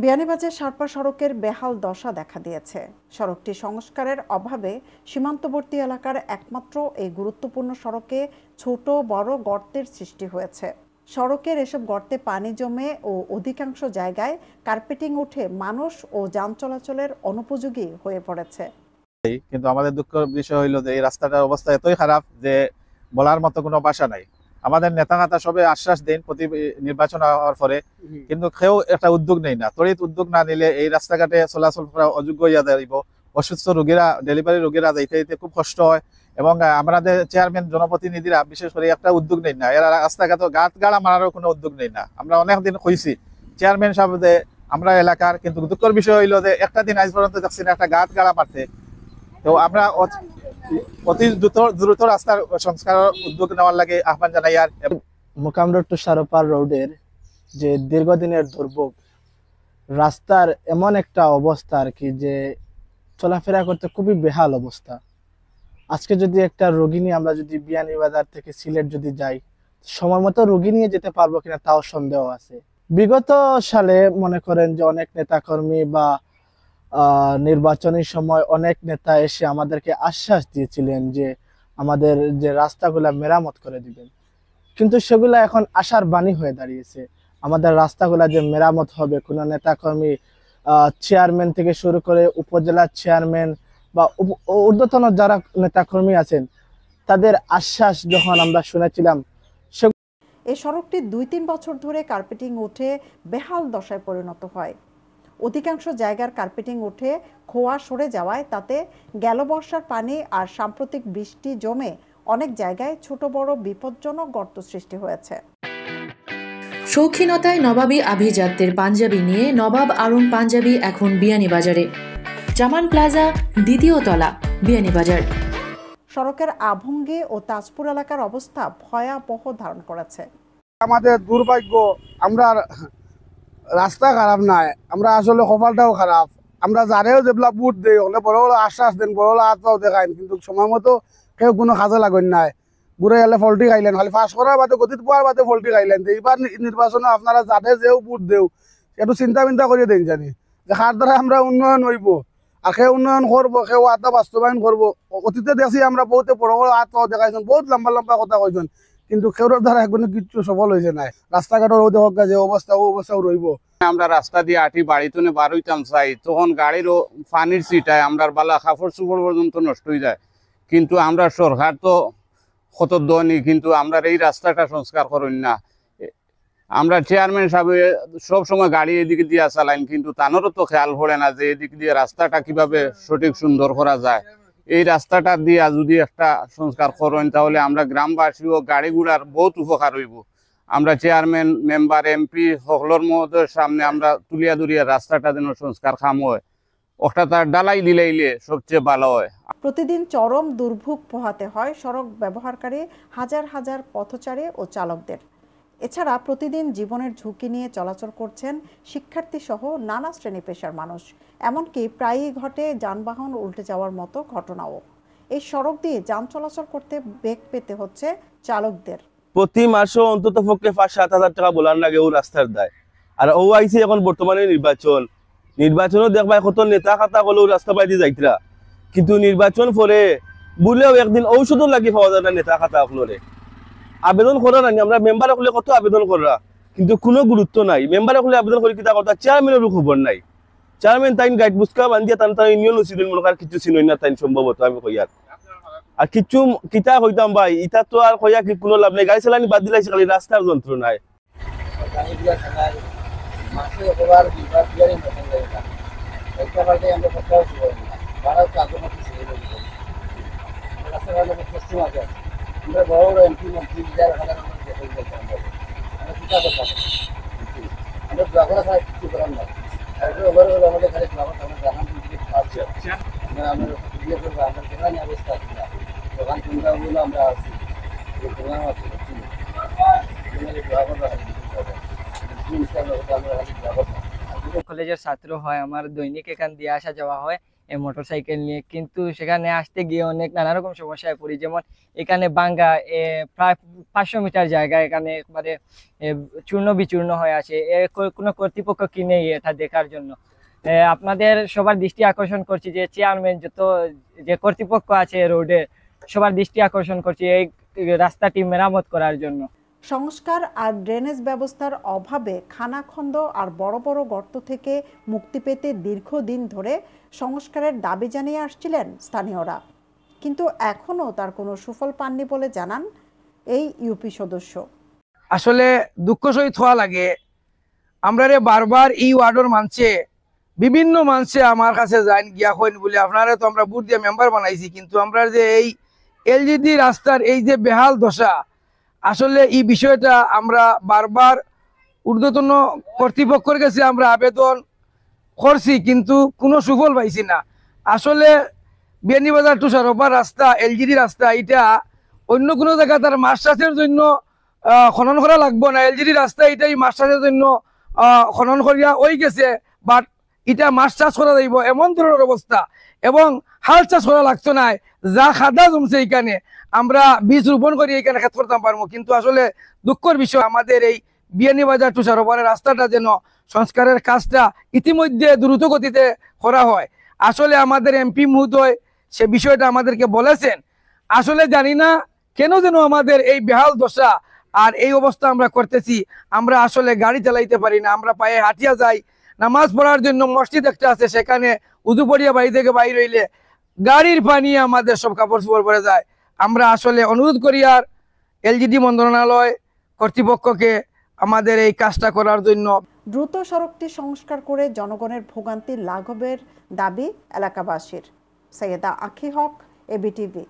বিয়ানীবাজার সারপা সড়কের বেহাল দশা দেখা দিয়েছে সড়কটি সংস্কারের অভাবে সীমান্তবর্তী এলাকার একমাত্র এই গুরুত্বপূর্ণ সড়কে ছোট বড় গর্তের সৃষ্টি হয়েছে সড়কের এসব গর্তে পানি জমে ও অধিকাংশ জায়গায় কার্পেটিং উঠে মানুষ ও যান চলাচলের অনুপযোগী হয়ে পড়েছে কিন্তু আমাদের দুঃখের বিষয় হইল যে এই রাস্তাটার অবস্থা এতই খারাপ যে বলার মতো কোনো বাসা নাই আমাদের নেতা নেতা সবে আশ্বাস দেন প্রতি নির্বাচন হওয়ার পরে কিন্তু কেউ একটা উদ্যোগ নেই না ত্বরিত উদ্যোগ না নিলে এই রাস্তাঘাটে চলাচল করা অযোগ্য ইয়া দাঁড়িব অসুস্থ রোগীরা ডেলিভারি রোগীরা যাইতে যেতে খুব কষ্ট হয় এবং আমাদের চেয়ারম্যান জনপ্রতিনিধিরা বিশেষ করে একটা উদ্যোগ নেই না এরা রাস্তাঘাটে গাঁত গাড়া মারারও কোনো উদ্যোগ নেই না আমরা অনেক দিন কইছি চেয়ারম্যান সাহেব আমরা এলাকার কিন্তু দুঃখের বিষয় হইলো যে একটা দিন আজ পর্যন্ত দেখছি না একটা গাঁত গাড়া মারতে তো আমরা অতি দ্রুত দ্রুত রাস্তার সংস্কার উদ্যোগ নেওয়ার লাগে আহ্বান জানাই আর মোকাম রোড টু সারোপার রোডের যে দীর্ঘদিনের দুর্ভোগ রাস্তার এমন একটা অবস্থা আর কি যে চলাফেরা করতে খুবই বেহাল অবস্থা আজকে যদি একটা রোগী নিয়ে আমরা যদি বিয়ানীবাজার থেকে সিলেট যদি যাই সময় মতো রোগী নিয়ে যেতে পারবো কিনা তাও সন্দেহ আছে বিগত সালে মনে করেন যে অনেক নেতাকর্মী বা নির্বাচনের সময় অনেক নেতা এসে আমাদেরকে আশ্বাস দিয়েছিলেন যে আমাদের যে রাস্তাগুলো মেরামত করে দিবেন কিন্তু সেগুলো এখন আশার বাণী হয়ে দাঁড়িয়েছে আমাদের রাস্তাগুলো যে মেরামত হবে কোনো নেতাকর্মী চেয়ারম্যান থেকে শুরু করে উপজেলা চেয়ারম্যান বা ঊর্ধ্বতন যারা নেতাকর্মী আছেন তাদের আশ্বাস যখন আমরা শুনেছিলাম এই সড়কটি দুই তিন বছর ধরে কার্পেটিং উঠে বেহাল দশায় পরিণত হয় অধিকাংশ জায়গার কার্পেটিং উঠে খোয়া সরে যাওয়ায় তাতে গেল বর্ষার পানি আর সাম্প্রতিক বৃষ্টি জমে অনেক জায়গায় ছোট বড় বিপজ্জনক গর্ত সৃষ্টি হয়েছে শৌখিনতায় নবাবী আভিজাত্যের পাঞ্জাবি নিয়ে নবাব আরুণ পাঞ্জাবি এখন বিয়ানীবাজারে জামান প্লাজা দ্বিতীয় তলা বিয়ানীবাজার সড়কের আভঙ্গে ও তাজপুর এলাকার অবস্থা ভয়াবহ ধারণ করেছে আমাদের দুর্ভাগ্য আমরা রাস্তা খারাপ নাই আমরা আসলে কপালটাও খারাপ আমরা জানেও যেগুলা বুট দিই হলে বড় বড় আশ্বাস দেন বড় বড় আত্মাও দেখাইন কিন্তু সময় মতো কেউ কোনো কাজে লাগেন নাই ঘুরে গেলে ফলটি খাইলেন খালি ফাঁস করার বাদে গতিত পোয়ার বাদে ফলটি খাইলেন এইবার নির্বাচনে আপনারা যাতে যেও বুট দেও একটু চিন্তা বিন্তা করিয়ে দেন জানি যে কার দ্বারা আমরা উন্নয়ন হইব আর সে উন্নয়ন করবো সেও আত্মা বাস্তবায়ন করবো অতীতে দেখছি আমরা বহুতে বড় বড় আত্মাও দেখাইছেন বহুত লম্বা লম্বা কথা কইছেন কিন্তু কেউর দ্বারা এখনো কিচ্ছু সফল হয়েছে না রাস্তাঘাটের ওদের হক যে অবস্থা ও অবস্থাও রইব আমরা রাস্তা দিয়ে আটি বাড়িতে বারোইতাম চাই তখন গাড়িরও পানির সিটায় আমরা বালা কাপড় চুপড় পর্যন্ত নষ্ট হয়ে যায় কিন্তু আমরা সরকার তো কত নি কিন্তু আমরা এই রাস্তাটা সংস্কার করেন না আমরা চেয়ারম্যান সাহেব সব সময় গাড়ি এদিক দিয়ে চালাইন কিন্তু তানোরও তো খেয়াল পড়ে না যে এদিক দিয়ে রাস্তাটা কিভাবে সঠিক সুন্দর করা যায় এই রাস্তাটা দিয়ে যদি একটা সংস্কার করেন তাহলে আমরা গ্রামবাসী ও গাড়ি ঘোড়ার বহুত উপকার হইব আমরা চেয়ারম্যান মেম্বার এমপি সকলের মহোদয়ের সামনে আমরা তুলিয়া ধরিয়া রাস্তাটা যেন সংস্কার খাম হয় ওটা তার ডালাই দিলাইলে সবচেয়ে ভালো হয় প্রতিদিন চরম দুর্ভোগ পোহাতে হয় সড়ক ব্যবহারকারী হাজার হাজার পথচারী ও চালকদের এছাড়া প্রতিদিন জীবনের ঝুঁকি নিয়ে চলাচল করছেন শিক্ষার্থী সহ নানা শ্রেণী পেশার মানুষ এমনকি প্রায়ই ঘটে যানবাহন উল্টে যাওয়ার মতো ঘটনাও এই সড়ক দিয়ে যান চলাচল করতে বেগ পেতে হচ্ছে চালকদের প্রতি মাসে অন্তত পক্ষে পাঁচ সাত হাজার টাকা বলার লাগে ও রাস্তার দায় আর ও আইসি এখন বর্তমানে নির্বাচন নির্বাচনও দেখবা কত নেতা খাতা হলেও রাস্তা পাইতে যাইতরা কিন্তু নির্বাচন ফলে বলেও একদিন ঔষধও লাগে পাওয়া যায় না নেতা খাতা আপনারে আবেদন করা নাই আমরা মেম্বার হলে কত আবেদন করা কিন্তু কোনো গুরুত্ব নাই মেম্বার হলে আবেদন করি কিতা কথা চেয়ারম্যানেরও খবর নাই চেয়ারম্যান তাইন গাইড বুসকা বান্ধিয়া তান তাই ইউনিয়ন উচিদিন মনে কিছু চিনই না তাই সম্ভবত আমি কইয়ার আর কিছু কিতা কইতাম ভাই ইটা তো আর কইয়া কি কোনো লাভ নাই গাড়ি চালানি বাদ দিলাইছে খালি রাস্তার যন্ত্র নাই আমরা আমরা ওর এমপি মন্ত্রী যারা আমাদের দেখা হল আমরা তো আলো পড়া আমাদের প্রাগনা স্যার চিত্রণ না এরকম আমরা বলে আমাদের যেখানে আমরা আমরা যান যেখানে আছে সেটা আমরা আমরা উল্লেখ করব আপনারা যে অবস্থা দিয়া যেখান থেকে আমরা আসে যে গোনা আছে কিন্তু আমরা প্রাগনা স্যার মানে ছাত্র হল আমাদের দৈনিক এখান দিয়ে আসা যাওয়া হয় মোটর সাইকেল নিয়ে কিন্তু সেখানে আসতে গিয়ে অনেক নানা রকম সমস্যায় পড়ি যেমন এখানে বাঙ্গা প্রায় পাঁচশো মিটার জায়গা এখানে একবারে মানে, চূর্ণ বিচূর্ণ হয়ে আছে কোনো কর্তৃপক্ষ কিনে এটা দেখার জন্য আপনাদের সবার দৃষ্টি আকর্ষণ করছি যে চেয়ারম্যান যত যে কর্তৃপক্ষ আছে রোডে সবার দৃষ্টি আকর্ষণ করছি এই রাস্তাটি মেরামত করার জন্য সংস্কার আর ড্রেনেজ ব্যবস্থার অভাবে খানাখন্দ আর বড় বড় গর্ত থেকে মুক্তি পেতে দীর্ঘদিন ধরে সংস্কারের দাবি জানিয়ে আসছিলেন স্থানীয়রা কিন্তু এখনও তার কোনো সুফল পাননি বলে জানান এই ইউপি সদস্য আসলে দুঃখ সহিত হওয়া লাগে আমরা রে বারবার এই ওয়ার্ডের মানছে বিভিন্ন মানছে আমার কাছে যাইন গিয়া হইন বলে আপনারা তো আমরা বুট দিয়ে মেম্বার বানাইছি কিন্তু আমরা যে এই এলজিডি রাস্তার এই যে বেহাল দশা আসলে এই বিষয়টা আমরা বারবার ঊর্ধ্বতন কর্তৃপক্ষের কাছে আমরা আবেদন করছি কিন্তু কোনো সুফল পাইছি না আসলে বিয়ানীবাজার টু সারোপার রাস্তা এলজিডি রাস্তা এটা অন্য কোনো জায়গা তার মাছ চাষের জন্য খনন করা লাগবো না এলজিডি রাস্তা এটাই মাছ চাষের জন্য খনন করিয়া ওই গেছে বাট এটা মাছ চাষ করা যাইব এমন ধরনের অবস্থা এবং হাল চাষ করা লাগতো না যা খাদা জমছে এখানে আমরা বীজ রোপণ করি এখানে খেত করতাম পারবো কিন্তু আসলে দুঃখর বিষয় আমাদের এই বিয়ানীবাজার তুষারোপারের রাস্তাটা যেন সংস্কারের কাজটা ইতিমধ্যে দ্রুত গতিতে করা হয় আসলে আমাদের এমপি মহোদয় সে বিষয়টা আমাদেরকে বলেছেন আসলে জানি না কেন যেন আমাদের এই বেহাল দশা আর এই অবস্থা আমরা করতেছি আমরা আসলে গাড়ি চালাইতে পারি না আমরা পায়ে হাঁটিয়া যাই নামাজ পড়ার জন্য মসজিদ একটা আছে সেখানে উদুপড়িয়া বাড়ি থেকে বাইর হইলে গাড়ির পানি আমাদের সব কাপড় চোপড় পরে যায় আমরা আসলে অনুরোধ করি আর এলজিডি মন্ত্রণালয় কর্তৃপক্ষকে আমাদের এই কাজটা করার জন্য দ্রুত সড়কটি সংস্কার করে জনগণের ভোগান্তি লাঘবের দাবি এলাকাবাসীর সৈয়দা আখি হক এবিটিভি